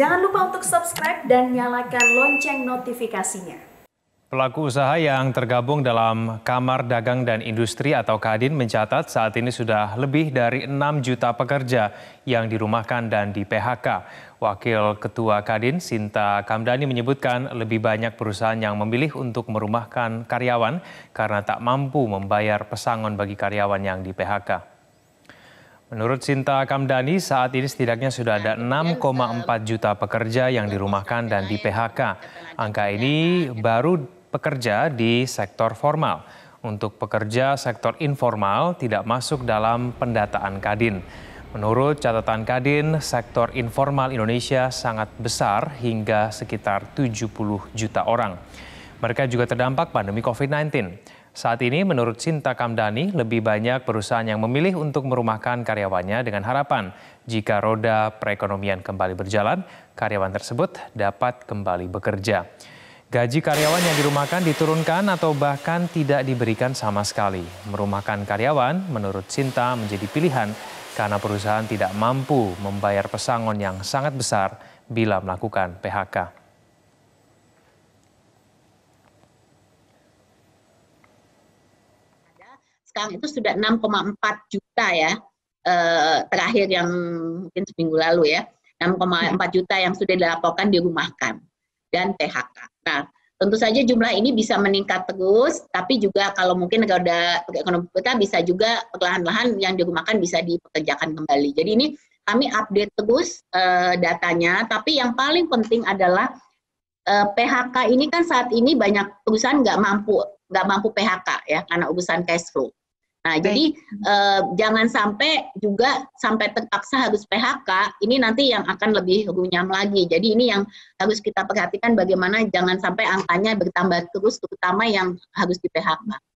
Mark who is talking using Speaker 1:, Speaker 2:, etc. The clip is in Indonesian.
Speaker 1: Jangan lupa untuk subscribe dan nyalakan lonceng notifikasinya.
Speaker 2: Pelaku usaha yang tergabung dalam Kamar Dagang dan Industri atau Kadin mencatat saat ini sudah lebih dari 6 juta pekerja yang dirumahkan dan di PHK. Wakil Ketua Kadin Sinta Kamdani menyebutkan lebih banyak perusahaan yang memilih untuk merumahkan karyawan karena tak mampu membayar pesangon bagi karyawan yang di PHK. Menurut Sinta Kamdani, saat ini setidaknya sudah ada 6,4 juta pekerja yang dirumahkan dan di PHK. Angka ini baru pekerja di sektor formal. Untuk pekerja sektor informal tidak masuk dalam pendataan Kadin. Menurut catatan Kadin, sektor informal Indonesia sangat besar hingga sekitar 70 juta orang. Mereka juga terdampak pandemi COVID-19. Saat ini menurut Sinta Kamdani, lebih banyak perusahaan yang memilih untuk merumahkan karyawannya dengan harapan jika roda perekonomian kembali berjalan, karyawan tersebut dapat kembali bekerja. Gaji karyawan yang dirumahkan diturunkan atau bahkan tidak diberikan sama sekali. Merumahkan karyawan menurut Sinta menjadi pilihan karena perusahaan tidak mampu membayar pesangon yang sangat besar bila melakukan PHK.
Speaker 1: sekarang itu sudah 6,4 juta ya eh, terakhir yang mungkin seminggu lalu ya 6,4 juta yang sudah dilaporkan dirumahkan dan PHK. Nah, tentu saja jumlah ini bisa meningkat terus, tapi juga kalau mungkin negara ekonomi kita bisa juga perlahan-lahan yang dirumahkan bisa dipekerjakan kembali. Jadi ini kami update terus uh, datanya, tapi yang paling penting adalah uh, eh, PHK ini kan saat ini banyak perusahaan nggak mampu nggak mampu PHK ya karena urusan cash flow. Nah, Baik. jadi eh, jangan sampai juga sampai terpaksa harus PHK, ini nanti yang akan lebih runyam lagi. Jadi ini yang harus kita perhatikan bagaimana jangan sampai angkanya bertambah terus, terutama yang harus di PHK.